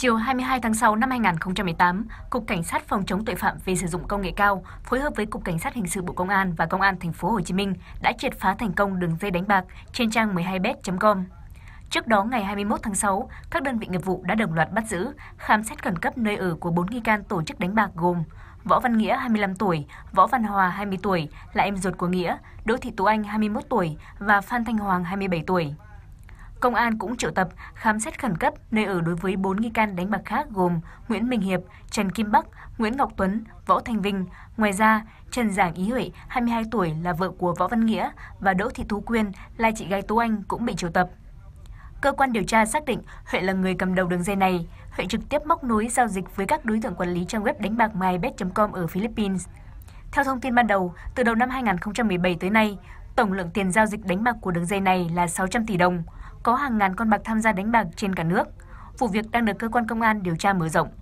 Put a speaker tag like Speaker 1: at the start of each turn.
Speaker 1: Chiều 22 tháng 6 năm 2018, Cục Cảnh sát phòng chống tội phạm về sử dụng công nghệ cao phối hợp với Cục Cảnh sát hình sự Bộ Công an và Công an thành phố Hồ Chí Minh đã triệt phá thành công đường dây đánh bạc trên trang 12bet.com. Trước đó ngày 21 tháng 6, các đơn vị nghiệp vụ đã đồng loạt bắt giữ, khám xét khẩn cấp nơi ở của 4 nghi can tổ chức đánh bạc gồm Võ Văn Nghĩa 25 tuổi, Võ Văn Hòa 20 tuổi là em ruột của Nghĩa, Đỗ Thị Tú Anh 21 tuổi và Phan Thanh Hoàng 27 tuổi. Công an cũng triệu tập khám xét khẩn cấp nơi ở đối với 4 nghi can đánh bạc khác gồm Nguyễn Minh Hiệp, Trần Kim Bắc, Nguyễn Ngọc Tuấn, Võ Thành Vinh. Ngoài ra, Trần Giảng Ý Huệ, 22 tuổi là vợ của Võ Văn Nghĩa và Đỗ Thị Thú Quyên là chị gái Tú Anh cũng bị triệu tập. Cơ quan điều tra xác định Huệ là người cầm đầu đường dây này. Huệ trực tiếp móc nối giao dịch với các đối tượng quản lý trang web đánh bạc mybet.com ở Philippines. Theo thông tin ban đầu, từ đầu năm 2017 tới nay, tổng lượng tiền giao dịch đánh bạc của đường dây này là 600 tỷ đồng có hàng ngàn con bạc tham gia đánh bạc trên cả nước. Vụ việc đang được cơ quan công an điều tra mở rộng.